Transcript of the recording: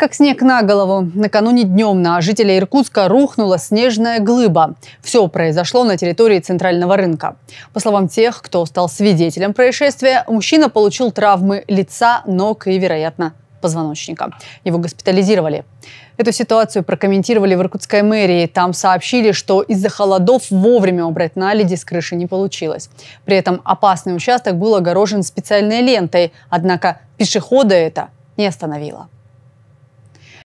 Как снег на голову. Накануне днем на жителя Иркутска рухнула снежная глыба. Все произошло на территории центрального рынка. По словам тех, кто стал свидетелем происшествия, мужчина получил травмы лица, ног и, вероятно, позвоночника. Его госпитализировали. Эту ситуацию прокомментировали в Иркутской мэрии. Там сообщили, что из-за холодов вовремя убрать наледи с крыши не получилось. При этом опасный участок был огорожен специальной лентой, однако пешехода это не остановило.